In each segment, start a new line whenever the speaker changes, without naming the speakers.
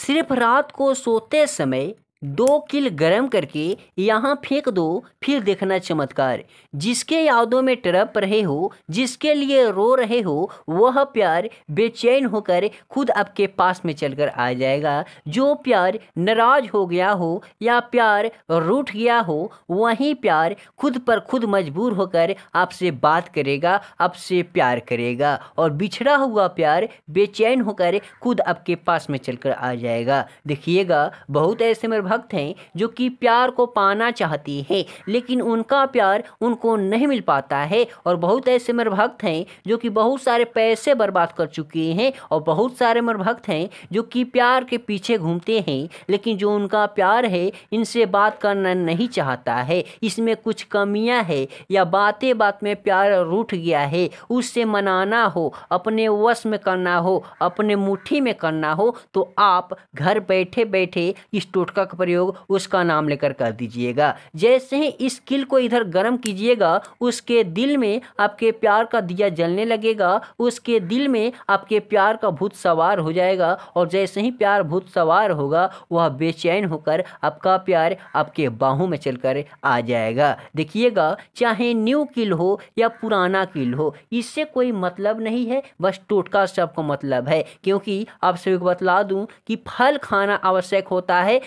सिर्फ रात को सोते समय दो किल गरम करके यहाँ फेंक दो फिर देखना चमत्कार जिसके यादों में टरप रहे हो जिसके लिए रो रहे हो वह प्यार बेचैन होकर खुद आपके पास में चलकर आ जाएगा जो प्यार नाराज हो गया हो या प्यार रूठ गया हो वही प्यार खुद पर खुद मजबूर होकर आपसे बात करेगा आपसे प्यार करेगा और बिछड़ा हुआ प्यार बेचैन होकर खुद आपके पास में चलकर आ जाएगा देखिएगा बहुत ऐसे मेरे भक्त हैं जो कि प्यार को पाना चाहती हैं लेकिन उनका प्यार उनको नहीं मिल पाता है और बहुत ऐसे मेरे भक्त हैं जो कि बहुत सारे पैसे बर्बाद कर चुके हैं और बहुत सारे मेरे भक्त हैं जो कि प्यार के पीछे घूमते हैं लेकिन जो उनका प्यार है इनसे बात करना नहीं चाहता है इसमें कुछ कमियाँ है या बातें बात में प्यार रूठ गया है उससे मनाना हो अपने वश में करना हो अपने मुट्ठी में करना हो तो आप घर बैठे बैठे इस टोटका का प्रयोग उसका नाम लेकर कर दीजिएगा जैसे ही इस किल को इधर गर्म कीजिएगा उसके दिल में आपके प्यार का दिया जलने लगेगा उसके दिल में आपके प्यार का भूत सवार हो जाएगा और जैसे ही प्यार भूत सवार होगा वह बेचैन होकर आपका प्यार आपके बाहों में चलकर आ जाएगा देखिएगा चाहे न्यू किल हो या पुराना किल हो इससे कोई मतलब नहीं है बस टोटका सबको मतलब है क्योंकि आप सभी को बतला दूं कि फल खाना आवश्यक होता है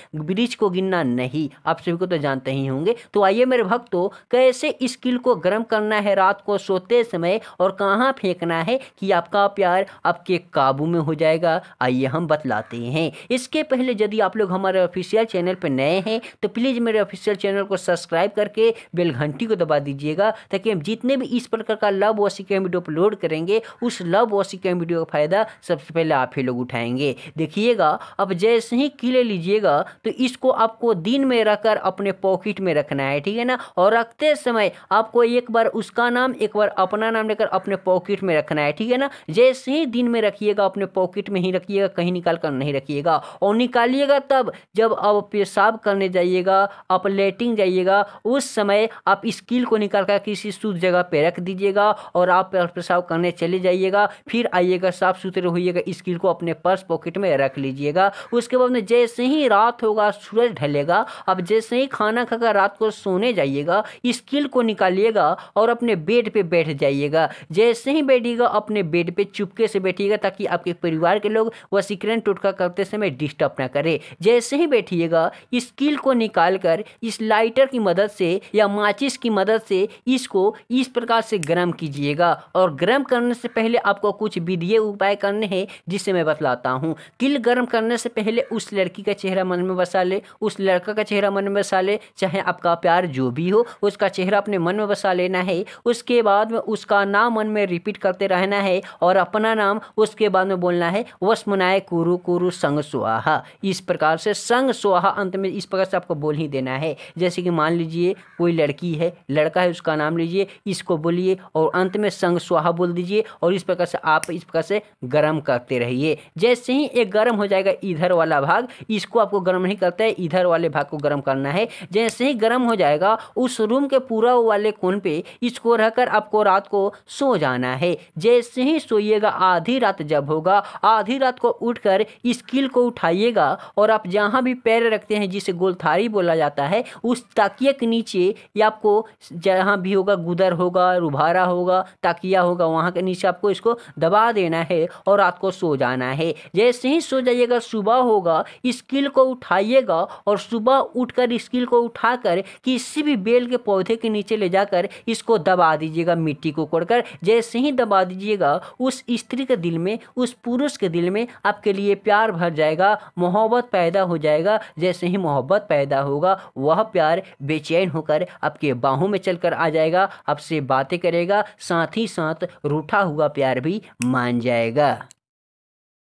बीच को गिनना नहीं आप सभी को तो जानते ही होंगे तो आइए मेरे भक्तों कैसे इस किल को गर्म करना है रात को सोते समय और कहाँ फेंकना है कि आपका प्यार आपके काबू में हो जाएगा आइए हम बतलाते हैं इसके पहले यदि आप लोग हमारे ऑफिशियल चैनल पर नए हैं तो प्लीज़ मेरे ऑफिशियल चैनल को सब्सक्राइब करके बेल घंटी को दबा दीजिएगा ताकि हम जितने भी इस प्रकार का love washing cam video upload करेंगे उस लव वॉशिंग कैम वीडियो का फ़ायदा सबसे पहले आप ही लोग उठाएंगे देखिएगा अब जैसे ही किले लीजिएगा तो इस इसको आपको दिन में रखकर अपने पॉकेट में रखना है ठीक है ना और रखते समय आपको एक बार उसका नाम एक बार अपना नाम लेकर अपने पॉकेट में रखना है ठीक है ना जैसे ही दिन में रखिएगा अपने पॉकेट में ही रखिएगा कहीं निकाल कर नहीं रखिएगा और निकालिएगा तब जब आप पेशाब करने जाइएगा आप लेटिंग जाइएगा उस समय आप स्किल को निकाल कर किसी शुद्ध जगह पर रख दीजिएगा और आप पेशाब करने चले जाइएगा फिर आइएगा साफ सुथरे होइएगा स्किल को अपने पर्स पॉकेट में रख लीजिएगा उसके बाद में जैसे ही रात होगा सूरज ढलेगा अब जैसे ही खाना खाकर रात को सोने जाइएगा स्किल को निकालिएगा और अपने बेड पे बैठ जाइएगा जैसे ही बैठिएगा अपने बेड पे चुपके से बैठिएगा ताकि आपके परिवार के लोग वह वसीकरण टोटका करते समय डिस्टर्ब ना करें जैसे ही बैठिएगा स्किल को निकाल कर इस लाइटर की मदद से या माचिस की मदद से इसको इस प्रकार से गर्म कीजिएगा और गर्म करने से पहले आपको कुछ विधि उपाय करने हैं जिसे मैं बतलाता हूँ किल गर्म करने से पहले उस लड़की का चेहरा मन में बसा बसा ले उस लड़का का चेहरा मन में बसा ले चाहे आपका प्यार जो भी हो उसका चेहरा अपने मन में बसा लेना है उसके बाद में उसका नाम मन में रिपीट करते रहना है और अपना नाम उसके बाद में बोलना है वस मनाए कुरु कुरु संग स्वाहा इस प्रकार से संग स्वाहा अंत में इस प्रकार से आपको बोल ही देना है जैसे कि मान लीजिए कोई लड़की है लड़का है उसका नाम लीजिए इसको बोलिए और अंत में संग स्वाहा बोल दीजिए और इस प्रकार से आप इस प्रकार से गर्म करते रहिए जैसे ही एक गर्म हो जाएगा इधर वाला भाग इसको आपको गर्म नहीं करते है इधर वाले भाग को गर्म करना है जैसे ही गर्म हो जाएगा उस रूम के पूरा वाले कोन पे इसको रहकर आपको रात को सो जाना है जैसे ही सोइएगा आधी रात जब होगा आधी रात को उठकर इस कील को उठाइएगा और आप जहाँ भी पैर रखते हैं जिसे गोलथारी बोला जाता है उस तकिए के नीचे या आपको जहाँ भी होगा गुदर होगा रुभारा होगा तकिया होगा वहाँ के नीचे आपको इसको दबा देना है और रात को सो जाना है जैसे ही सो जाइएगा सुबह होगा इस को उठाइएगा कीजिएगा और सुबह उठकर इस को उठाकर किसी भी बेल के पौधे के नीचे ले जाकर इसको दबा दीजिएगा मिट्टी को कोड़कर जैसे ही दबा दीजिएगा उस स्त्री के दिल में उस पुरुष के दिल में आपके लिए प्यार भर जाएगा मोहब्बत पैदा हो जाएगा जैसे ही मोहब्बत पैदा होगा वह प्यार बेचैन होकर आपके बाहों में चलकर आ जाएगा आपसे बातें करेगा साथ ही साथ रूठा हुआ प्यार भी मान जाएगा